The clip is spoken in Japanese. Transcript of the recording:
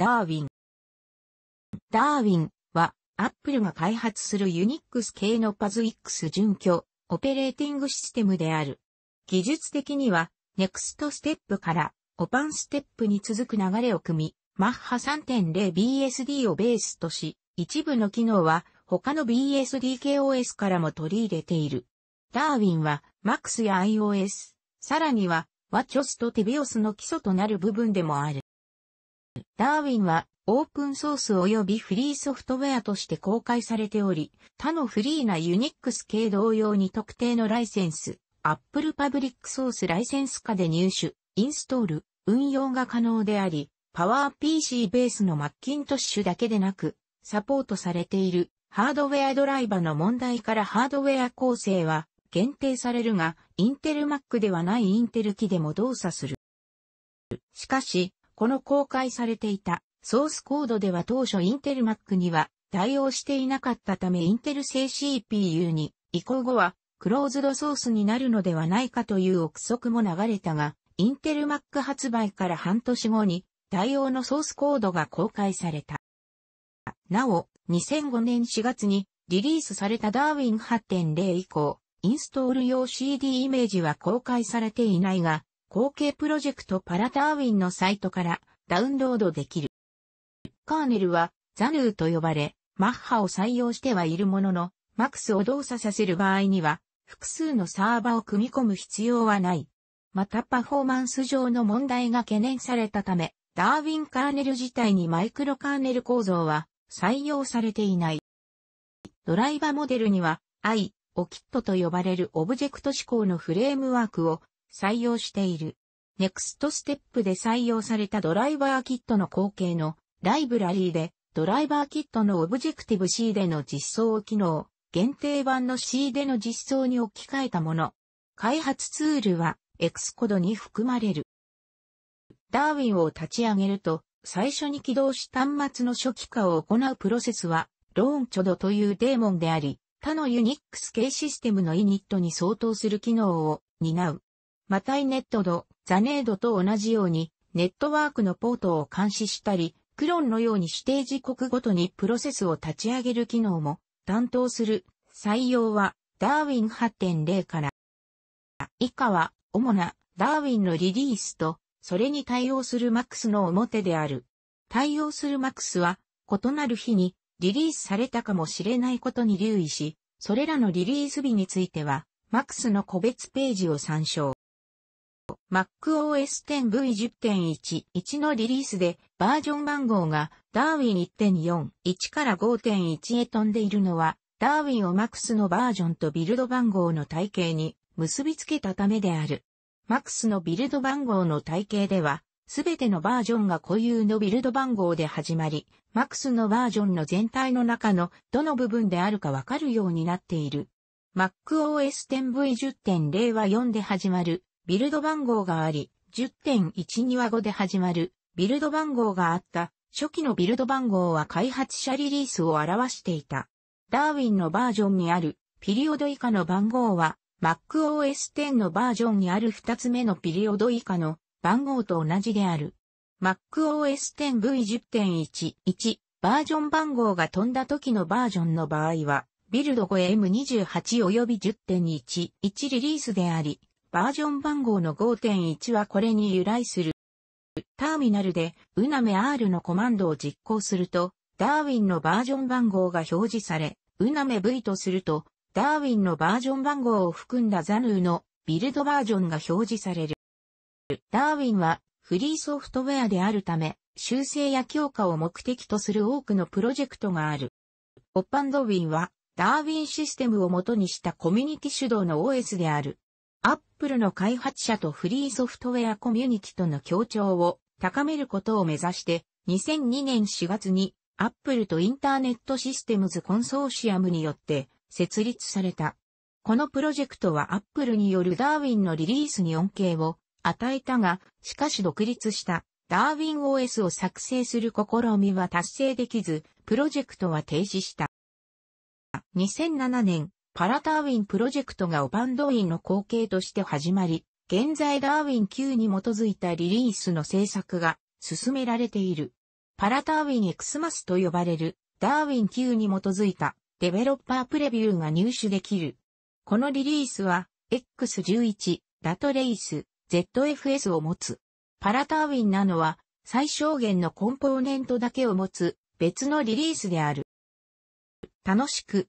ダーウィン。ダーウィンは、アップルが開発するユニックス系のパズ X 準拠、オペレーティングシステムである。技術的には、ネクストステップから、オパンステップに続く流れを組み、マッハ 3.0BSD をベースとし、一部の機能は、他の BSDKOS からも取り入れている。ダーウィンは、MAX や iOS、さらには、ワチョスとテビオスの基礎となる部分でもある。ダーウィンはオープンソース及びフリーソフトウェアとして公開されており、他のフリーなユニックス系同様に特定のライセンス、Apple Public Source ライセンス下で入手、インストール、運用が可能であり、PowerPC ベースの Macintosh だけでなく、サポートされているハードウェアドライバーの問題からハードウェア構成は限定されるが、インテル Mac ではないインテル機でも動作する。しかし、この公開されていたソースコードでは当初インテル Mac には対応していなかったためインテル製 CPU に移行後はクローズドソースになるのではないかという憶測も流れたが、インテル Mac 発売から半年後に対応のソースコードが公開された。なお、2005年4月にリリースされたダーウィン8.0以降、インストール用 CD イメージは公開されていないが、後継プロジェクトパラターウィンのサイトからダウンロードできる。カーネルはザヌーと呼ばれ、マッハを採用してはいるものの、マックスを動作させる場合には、複数のサーバを組み込む必要はない。またパフォーマンス上の問題が懸念されたため、ダーウィンカーネル自体にマイクロカーネル構造は採用されていない。ドライバモデルには I をキットと呼ばれるオブジェクト指向のフレームワークを採用している。ネクストステップで採用されたドライバーキットの後継のライブラリーで、ドライバーキットのオブジェクティブ C での実装を機能、限定版の C での実装に置き換えたもの。開発ツールは X コードに含まれる。ダーウィンを立ち上げると、最初に起動し端末の初期化を行うプロセスは、ローンチョドというデーモンであり、他のユニックス系システムのイニットに相当する機能を担う。マタイネットド、ザネードと同じように、ネットワークのポートを監視したり、クロンのように指定時刻ごとにプロセスを立ち上げる機能も担当する採用はダーウィン8.0から。以下は主なダーウィンのリリースとそれに対応する MAX の表である。対応する MAX は異なる日にリリースされたかもしれないことに留意し、それらのリリース日については MAX の個別ページを参照。MacOS 10V10.1.1 のリリースでバージョン番号がダーウィン1.4.1から5.1へ飛んでいるのはダーウィンを MAX のバージョンとビルド番号の体系に結びつけたためである。MAX のビルド番号の体系ではすべてのバージョンが固有のビルド番号で始まり、MAX のバージョンの全体の中のどの部分であるかわかるようになっている。MacOS 10V10.0 は4で始まるビルド番号があり、10.12話語で始まる、ビルド番号があった、初期のビルド番号は開発者リリースを表していた。ダーウィンのバージョンにある、ピリオド以下の番号は、MacOS 10のバージョンにある2つ目のピリオド以下の番号と同じである。MacOS 10V10.11 バージョン番号が飛んだ時のバージョンの場合は、ビルド 5M28 及び10.11リリースであり、バージョン番号の5.1はこれに由来する。ターミナルで、うなめ R のコマンドを実行すると、ダーウィンのバージョン番号が表示され、うなめ V とすると、ダーウィンのバージョン番号を含んだザヌーのビルドバージョンが表示される。ダーウィンはフリーソフトウェアであるため、修正や強化を目的とする多くのプロジェクトがある。オッパンドウィンは、ダーウィンシステムを元にしたコミュニティ主導の OS である。アップルの開発者とフリーソフトウェアコミュニティとの協調を高めることを目指して、2002年4月にアップルとインターネットシステムズコンソーシアムによって設立された。このプロジェクトはアップルによるダーウィンのリリースに恩恵を与えたが、しかし独立したダーウィン OS を作成する試みは達成できず、プロジェクトは停止した。2007年、パラターウィンプロジェクトがオパンドインの後継として始まり、現在ダーウィン Q に基づいたリリースの制作が進められている。パラターウィン X マスと呼ばれるダーウィン Q に基づいたデベロッパープレビューが入手できる。このリリースは X11、ダトレイス、ZFS を持つ。パラターウィンなのは最小限のコンポーネントだけを持つ別のリリースである。楽しく